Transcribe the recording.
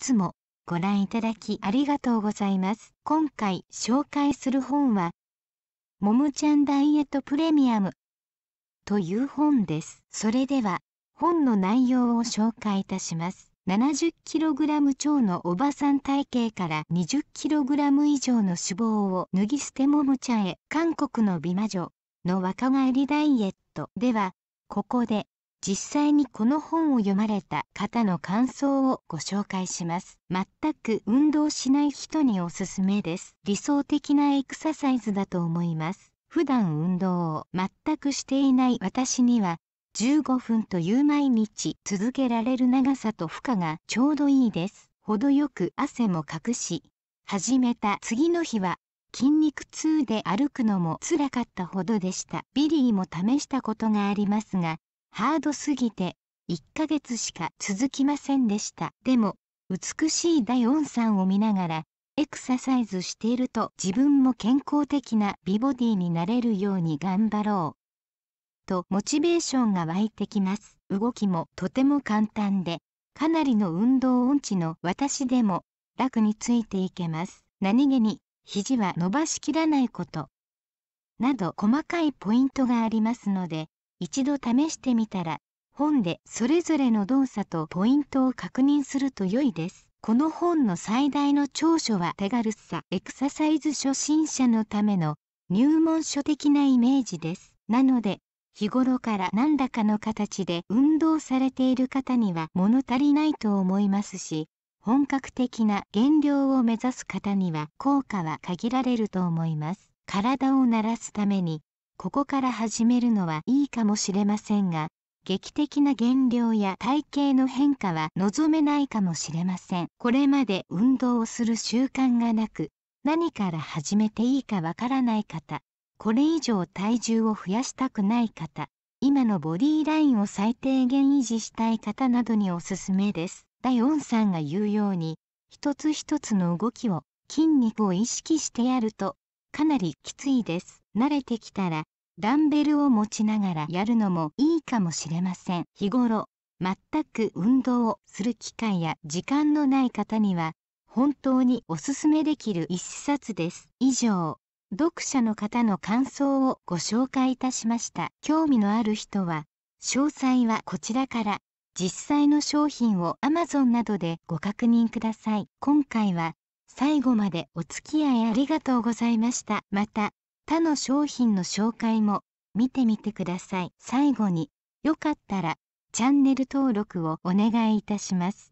つもご覧いただきありがとうございます。今回紹介する本は、ももちゃんダイエットプレミアムという本です。それでは本の内容を紹介いたします。70kg 超のおばさん体型から 20kg 以上の脂肪を脱ぎ捨てももちゃんへ韓国の美魔女の若返りダイエットではここで実際にこの本を読まれた方の感想をご紹介します全く運動しない人におすすめです理想的なエクササイズだと思います普段運動を全くしていない私には15分という毎日続けられる長さと負荷がちょうどいいです程よく汗もかくし始めた次の日は筋肉痛で歩くのも辛かったほどでしたビリーも試したことがありますがハードすぎて1ヶ月しか続きませんでした。でも、美しい第音さんを見ながら、エクササイズしていると自分も健康的な美ボディになれるように頑張ろう。とモチベーションが湧いてきます。動きもとても簡単で、かなりの運動音痴の私でも楽についていけます。何気に肘は伸ばしきらないこと。など細かいポイントがありますので、一度試してみたら本でそれぞれの動作とポイントを確認すると良いですこの本の最大の長所は手軽さエクササイズ初心者のための入門書的なイメージですなので日頃から何らかの形で運動されている方には物足りないと思いますし本格的な減量を目指す方には効果は限られると思います体を慣らすためにここから始めるのはいいかもしれませんが、劇的な減量や体型の変化は望めないかもしれません。これまで運動をする習慣がなく、何から始めていいかわからない方、これ以上体重を増やしたくない方、今のボディラインを最低限維持したい方などにおすすめです。第4さんが言うように、一つ一つの動きを筋肉を意識してやるとかなりきついです。慣れてきたらダンベルを持ちながらやるのもいいかもしれません。日頃、全く運動をする機会や時間のない方には、本当におすすめできる一冊です。以上、読者の方の感想をご紹介いたしました。興味のある人は、詳細はこちらから、実際の商品を Amazon などでご確認ください。今回は、最後までお付き合いありがとうございました。また、他の商品の紹介も見てみてください。最後に、よかったらチャンネル登録をお願いいたします。